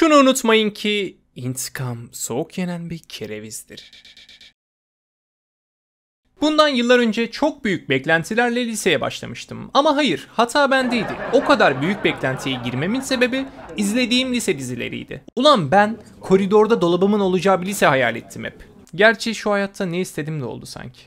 Şunu unutmayın ki intikam soğuk yenen bir kerevizdir. Bundan yıllar önce çok büyük beklentilerle liseye başlamıştım. Ama hayır, hata bendeydi. O kadar büyük beklentiye girmemin sebebi izlediğim lise dizileriydi. Ulan ben koridorda dolabımın olacağı bir lise hayal ettim hep. Gerçi şu hayatta ne istedim de oldu sanki.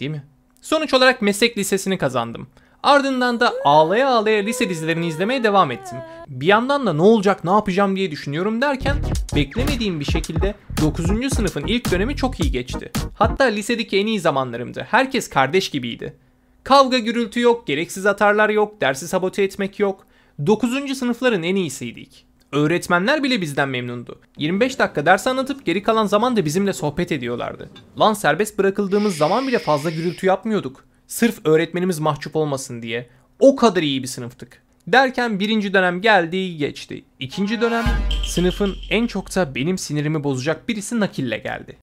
Değil mi? Sonuç olarak meslek lisesini kazandım. Ardından da ağlaya ağlaya lise dizilerini izlemeye devam ettim. Bir yandan da ne olacak ne yapacağım diye düşünüyorum derken beklemediğim bir şekilde 9. sınıfın ilk dönemi çok iyi geçti. Hatta lisedeki en iyi zamanlarımdı. Herkes kardeş gibiydi. Kavga gürültü yok, gereksiz atarlar yok, dersi sabote etmek yok. 9. sınıfların en iyisiydik. Öğretmenler bile bizden memnundu. 25 dakika ders anlatıp geri kalan zaman da bizimle sohbet ediyorlardı. Lan serbest bırakıldığımız zaman bile fazla gürültü yapmıyorduk. Sırf öğretmenimiz mahcup olmasın diye. O kadar iyi bir sınıftık. Derken birinci dönem geldi geçti. İkinci dönem sınıfın en çok da benim sinirimi bozacak birisi nakille geldi.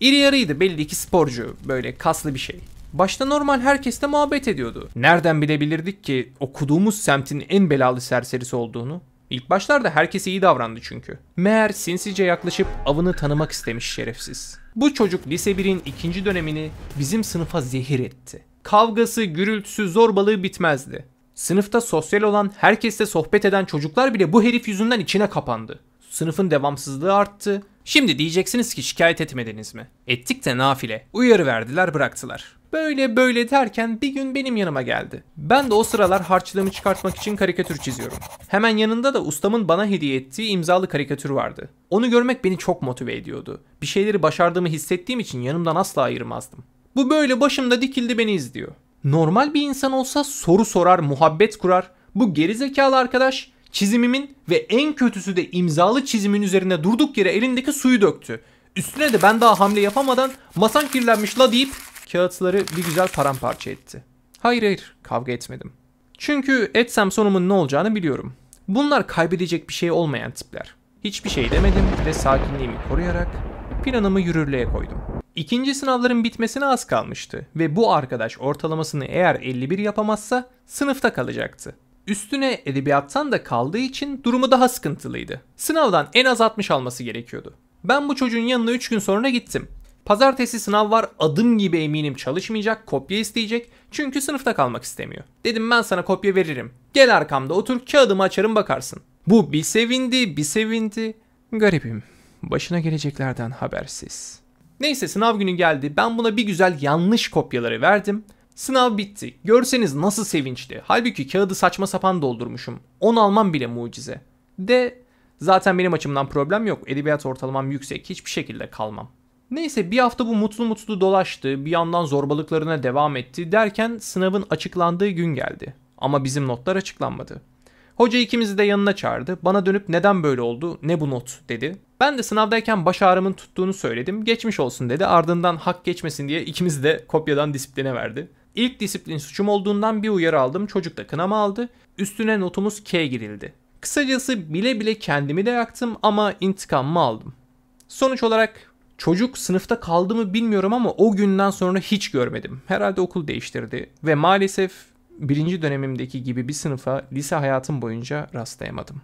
İri yarıydı belli ki sporcu böyle kaslı bir şey. Başta normal herkesle muhabbet ediyordu. Nereden bilebilirdik ki okuduğumuz semtin en belalı serserisi olduğunu? İlk başlarda herkes iyi davrandı çünkü. Meğer sinsice yaklaşıp avını tanımak istemiş şerefsiz. Bu çocuk lise 1'in ikinci dönemini bizim sınıfa zehir etti. Kavgası, gürültüsü, zorbalığı bitmezdi. Sınıfta sosyal olan, herkesle sohbet eden çocuklar bile bu herif yüzünden içine kapandı. Sınıfın devamsızlığı arttı. Şimdi diyeceksiniz ki şikayet etmediniz mi? Ettik de nafile. Uyarı verdiler bıraktılar. Böyle böyle derken bir gün benim yanıma geldi. Ben de o sıralar harçlığımı çıkartmak için karikatür çiziyorum. Hemen yanında da ustamın bana hediye ettiği imzalı karikatür vardı. Onu görmek beni çok motive ediyordu. Bir şeyleri başardığımı hissettiğim için yanımdan asla ayırmazdım. Bu böyle başımda dikildi beni izliyor. Normal bir insan olsa soru sorar, muhabbet kurar. Bu gerizekalı arkadaş Çizimimin ve en kötüsü de imzalı çizimin üzerine durduk yere elindeki suyu döktü. Üstüne de ben daha hamle yapamadan masan kirlenmiş la deyip kağıtları bir güzel paramparça etti. Hayır hayır kavga etmedim. Çünkü etsem sonumun ne olacağını biliyorum. Bunlar kaybedecek bir şey olmayan tipler. Hiçbir şey demedim ve sakinliğimi koruyarak planımı yürürlüğe koydum. İkinci sınavların bitmesine az kalmıştı ve bu arkadaş ortalamasını eğer 51 yapamazsa sınıfta kalacaktı. Üstüne edebiyattan da kaldığı için durumu daha sıkıntılıydı. Sınavdan en az 60 alması gerekiyordu. Ben bu çocuğun yanına 3 gün sonra gittim. Pazartesi sınav var adım gibi eminim çalışmayacak, kopya isteyecek çünkü sınıfta kalmak istemiyor. Dedim ben sana kopya veririm. Gel arkamda otur kağıdımı açarım bakarsın. Bu bir sevindi bir sevindi. Garibim başına geleceklerden habersiz. Neyse sınav günü geldi ben buna bir güzel yanlış kopyaları verdim. Sınav bitti. Görseniz nasıl sevinçti. Halbuki kağıdı saçma sapan doldurmuşum. 10 almam bile mucize. De zaten benim açımdan problem yok. Edebiyat ortalamam yüksek. Hiçbir şekilde kalmam. Neyse bir hafta bu mutlu mutlu dolaştı, bir yandan zorbalıklarına devam etti derken sınavın açıklandığı gün geldi. Ama bizim notlar açıklanmadı. Hoca ikimizi de yanına çağırdı. Bana dönüp neden böyle oldu, ne bu not dedi. Ben de sınavdayken baş ağrımın tuttuğunu söyledim. Geçmiş olsun dedi. Ardından hak geçmesin diye ikimiz de kopyadan disipline verdi. İlk disiplin suçum olduğundan bir uyarı aldım. Çocuk da kınama aldı. Üstüne notumuz K girildi. Kısacası bile bile kendimi de yaktım ama intikamımı aldım. Sonuç olarak çocuk sınıfta kaldı mı bilmiyorum ama o günden sonra hiç görmedim. Herhalde okul değiştirdi ve maalesef birinci dönemimdeki gibi bir sınıfa lise hayatım boyunca rastlayamadım.